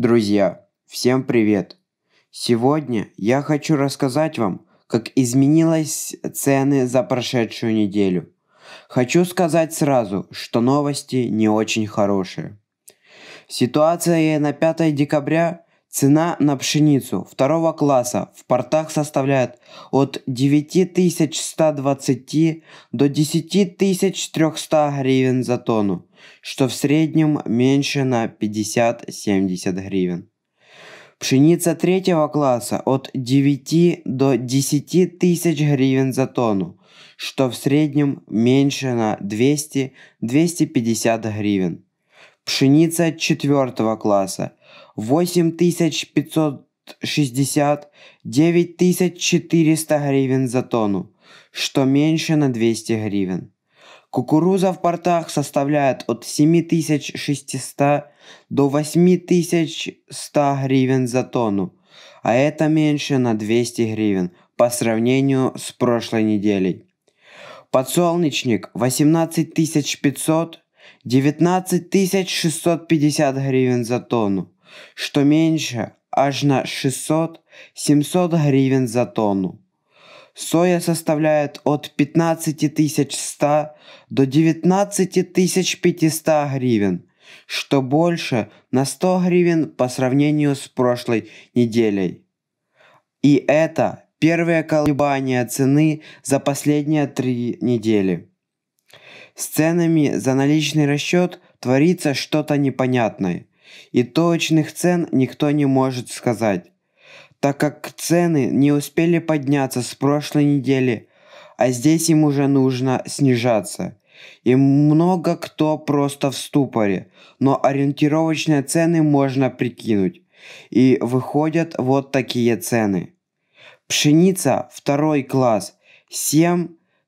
Друзья, всем привет! Сегодня я хочу рассказать вам, как изменились цены за прошедшую неделю. Хочу сказать сразу, что новости не очень хорошие. Ситуация на 5 декабря Цена на пшеницу второго класса в портах составляет от 9120 до 10300 гривен за тонну, что в среднем меньше на 50-70 гривен. Пшеница третьего класса от 9 до 10 тысяч гривен за тонну, что в среднем меньше на 200-250 гривен пшеница 4 класса 8560-9400 гривен за тонну, что меньше на 200 гривен. Кукуруза в портах составляет от 7600 до 8100 гривен за тонну, а это меньше на 200 гривен по сравнению с прошлой неделей. Подсолнечник 18500 19 650 гривен за тонну, что меньше аж на 600-700 гривен за тонну. Соя составляет от 15 100 до 19 500 гривен, что больше на 100 гривен по сравнению с прошлой неделей. И это первое колебание цены за последние три недели. С ценами за наличный расчет творится что-то непонятное, и точных цен никто не может сказать, так как цены не успели подняться с прошлой недели, а здесь им уже нужно снижаться. И много кто просто в ступоре, но ориентировочные цены можно прикинуть. И выходят вот такие цены. Пшеница второй класс 7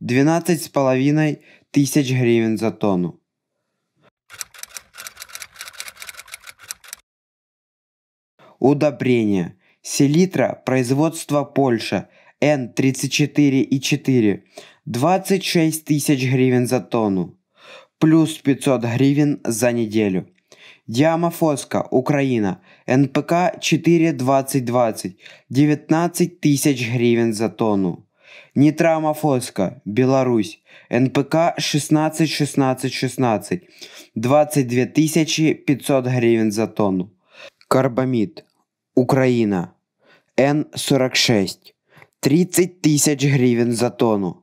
с половиной тысяч гривен за тонну. Удобрения. Селитра производства Польша N34,4 26 тысяч гривен за тонну. Плюс 500 гривен за неделю. Диамофоска, Украина, НПК 42020, 19 тысяч гривен за тонну. Нітрамафоска, Беларусь, НПК 16 16 16, 22 тисячі 500 гривен за тонну. Карбамид, Украина, Н46, 30 тысяч гривен за тонну,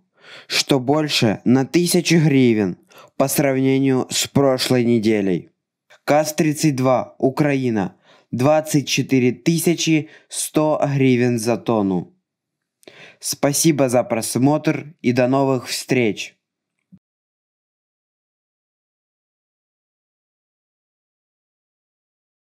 что больше на 1000 гривен по сравнению с прошлой неделей. КАЗ-32, Украина, 24 100 гривен за тонну. Спасибо за просмотр и до новых встреч!